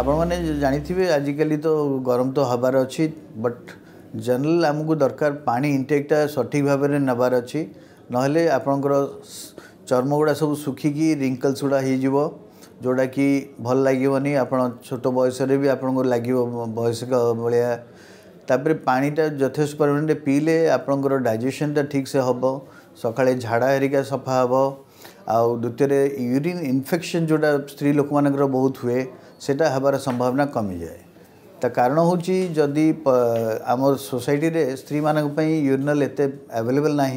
ଆପଣମାନେ ଜାଣିଥିବେ ଆଜିକାଲି ତ ଗରମ ତ ହେବାର ଅଛି ବଟ୍ ଜେନେରାଲ ଆମକୁ ଦରକାର ପାଣି ଇନଟେକ୍ଟା ସଠିକ୍ ଭାବରେ ନେବାର ଅଛି ନହେଲେ ଆପଣଙ୍କର ଚର୍ମ ଗୁଡ଼ା ସବୁ ଶୁଖିକି ରିଙ୍କଲ୍ସ ଗୁଡ଼ା ହେଇଯିବ ଯେଉଁଟାକି ଭଲ ଲାଗିବନି ଆପଣ ଛୋଟ ବୟସରେ ବି ଆପଣଙ୍କୁ ଲାଗିବ ବୟସ୍କ ଭଳିଆ ତାପରେ ପାଣିଟା ଯଥେଷ୍ଟ ପରିମାଣରେ ପିଇଲେ ଆପଣଙ୍କର ଡାଇଜେସନ୍ଟା ଠିକ୍ସେ ହେବ ସକାଳେ ଝାଡ଼ା ହେରିକା ସଫା ହେବ ଆଉ ଦ୍ୱିତୀୟରେ ୟୁରିନ୍ ଇନଫେକ୍ସନ୍ ଯେଉଁଟା ସ୍ତ୍ରୀ ଲୋକମାନଙ୍କର ବହୁତ ହୁଏ सेटा हबार संभावना कमी जाए तो कारण हूँ जदि आम सोसाइटी रे स्त्री मानी यूरिनल एत आवेलेबल ना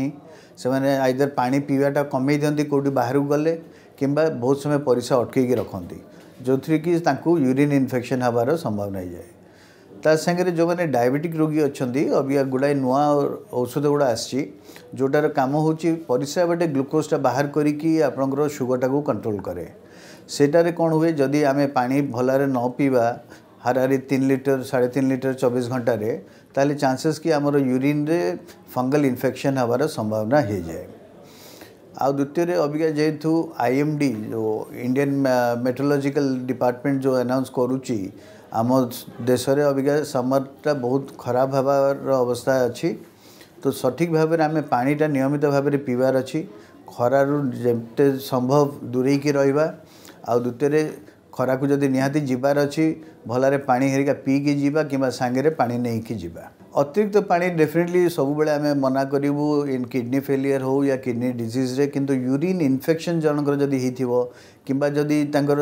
से आईदर पा पीवाटा कमे दिखती कौटी बाहर को गले कि बहुत समय परिसर अटकई कि रखती जो थी कि यूरीन इनफेक्शन हबार संभावना ही जाए तांगे जो मैंने डायबेटिक रोगी अच्छा अभी गुड़ाए नुआ औषध गुड़ा आसटार काम होसा बटे ग्लुकोजा बाहर करुगरटा टाक कंट्रोल कै সেটারে କ'ଣ ହୁଏ ଯଦି ଆମେ ପାଣି ଭଲରେ ନ ପିଇବା ହାରାହାରି ତିନି ଲିଟର ସାଢ଼େ ତିନି ଲିଟର ଚବିଶ ଘଣ୍ଟାରେ ତାହେଲେ ଚାନ୍ସେସ୍ କି ଆମର ୟୁରିନ୍ରେ ଫଙ୍ଗଲ ଇନଫେକ୍ସନ୍ ହେବାର ସମ୍ଭାବନା ହୋଇଯାଏ ଆଉ ଦ୍ୱିତୀୟରେ ଅବିକା ଯେହେତୁ ଆଇ ଏମ୍ ଡି ଯେଉଁ ଇଣ୍ଡିଆନ୍ ମେଟ୍ରୋଲୋଜିକାଲ ଡିପାର୍ଟମେଣ୍ଟ ଯେଉଁ ଆନାଉନ୍ସ କରୁଛି ଆମ ଦେଶରେ ଅବିକା ସମରଟା ବହୁତ ଖରାପ ହେବାର ଅବସ୍ଥା ଅଛି ତ ସଠିକ୍ ଭାବରେ ଆମେ ପାଣିଟା ନିୟମିତ ଭାବରେ ପିଇବାର ଅଛି ଖରାରୁ ଯେତେ ସମ୍ଭବ ଦୂରେଇକି ରହିବା ଆଉ ଦ୍ୱିତୀୟରେ ଖରାକୁ ଯଦି ନିହାତି ଯିବାର ଅଛି ଭଲରେ ପାଣି ହେରିକା ପିଇକି ଯିବା କିମ୍ବା ସାଙ୍ଗରେ ପାଣି ନେଇକି ଯିବା ଅତିରିକ୍ତ ପାଣି ଡେଫିନେଟଲି ସବୁବେଳେ ଆମେ ମନା କରିବୁ ଇନ୍ କିଡ଼ନୀ ଫେଲିୟର୍ ହେଉ ୟା କିଡ଼ନୀ ଡିଜିଜ୍ରେ କିନ୍ତୁ ୟୁରିନ୍ ଇନଫେକ୍ସନ୍ ଜଣଙ୍କର ଯଦି ହେଇଥିବ କିମ୍ବା ଯଦି ତାଙ୍କର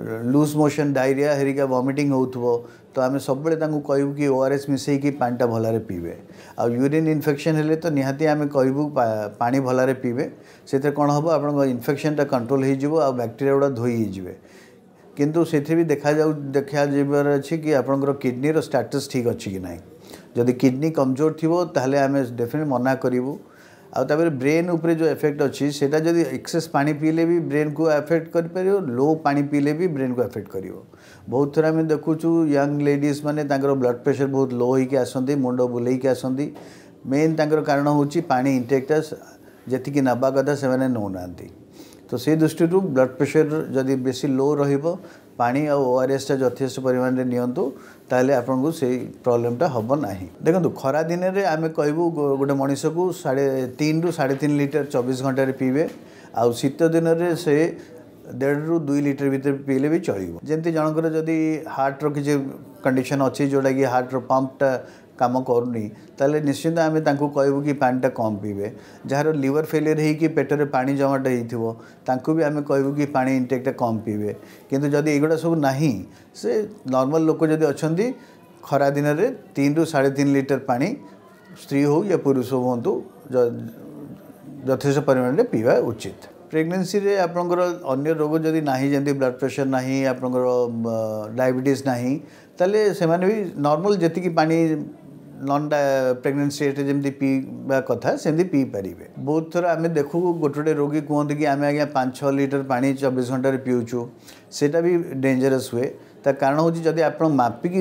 लूज मोशन डायरिया हेरिका वमिटिंग हो तो आम सब कहूँ कि ओ आर एस मिसेक पाटा भलि पीबे आ यूरीन इनफेक्शन हेले तो निहाती आम कहूँ पा भलि पीबे से कौन हम आप इनफेक्शन टाइम कंट्रोल हो बैक्टेरिया गुड़ा धोईजे कितु से देखा जा देखा जाए कि आप किडनी स्टाटस ठीक अच्छी कि ना जदि किडनी कमजोर थी तेल आम डेफिनेट मना करूँ आउे ब्रेन जो एफेक्ट अच्छे से एक्सेस पा पीले भी ब्रेन को एफेक्ट कर पार लो पा पीले भी ब्रेन को एफेक्ट कर बहुत थर आम देखु यंग लेडीज मैंने ब्लड प्रेसर बहुत लो हो आसती मुंड बुले आसती मेन कारण हूँ पा इंटेक्टर जी नवा कथा से नौना त सृष्टिहरू ब्लड प्रेसर जेसी लो र पाइरएसटा जथेष्ट परिमाण नियतु तपाईँको सही प्रोब्लेमटा हे नै देख्नु खरादिन आमे कु गए मनिषको साढे तिन रु साढे तिन लिटर चबिस घन्टा पिए आउँ शीतदिन से देढ़ दुई लिटर भितर पीले भी चलो जमी जनकर जदि हार्टर किसी कंडीशन अच्छे जोटा कि हार्टर पंपटा कम करूनी तेल निश्चिंत आम कहू कि पाटा कम पीबे जार लिवर फेलियर हो पेटर पा जमाटा हो आम कहू कि पा इंटेक्टा कम पीबे कितु सब ना से नर्माल लोक जदि अच्छा खरा दिन में तीन रु साढ़े तीन लिटर पा स्त्री हो या पुरुष हूँ यथेष परिमाण में पीवा उचित ପ୍ରେଗନେନ୍ସିରେ ଆପଣଙ୍କର ଅନ୍ୟ ରୋଗ ଯଦି ନାହିଁ ଯେମିତି ବ୍ଲଡ଼ ପ୍ରେସର ନାହିଁ ଆପଣଙ୍କର ଡାଇବେଟିସ୍ ନାହିଁ ତାହେଲେ ସେମାନେ ବି ନର୍ମାଲ ଯେତିକି ପାଣି ନନ୍ ପ୍ରେଗନେନ୍ସି ଷ୍ଟେଟ୍ରେ ଯେମିତି ପିଇବା କଥା ସେମିତି ପିଇପାରିବେ ବହୁତ ଥର ଆମେ ଦେଖୁ ଗୋଟେ ଗୋଟେ ରୋଗୀ କୁହନ୍ତି କି ଆମେ ଆଜ୍ଞା ପାଞ୍ଚ ଛଅ ଲିଟର ପାଣି ଚବିଶ ଘଣ୍ଟାରେ ପିଉଛୁ ସେଇଟା ବି ଡେଞ୍ଜରସ୍ ହୁଏ ତା କାରଣ ହେଉଛି ଯଦି ଆପଣ ମାପିକି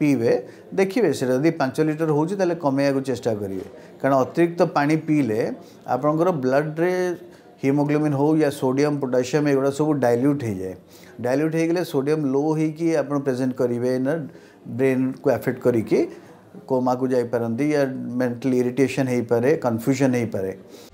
ପିଇବେ ଦେଖିବେ ସେଇଟା ଯଦି ପାଞ୍ଚ ଲିଟର ହେଉଛି ତାହେଲେ କମେଇବାକୁ ଚେଷ୍ଟା କରିବେ କାରଣ ଅତିରିକ୍ତ ପାଣି ପିଇଲେ ଆପଣଙ୍କର ବ୍ଲଡ଼ରେ हिमोग्लोबिन हो या सोडियम पोटासीयम एगुड़ सब डायल्यूट हो जाए डायल्यूट हो सोडियम लो कि आप प्रेजेंट करेंगे ना ब्रेन को एफेक्ट करके कोमा को जापारती या मेंटल इरिटेशन हो पाए कन्फ्यूजन हो पाए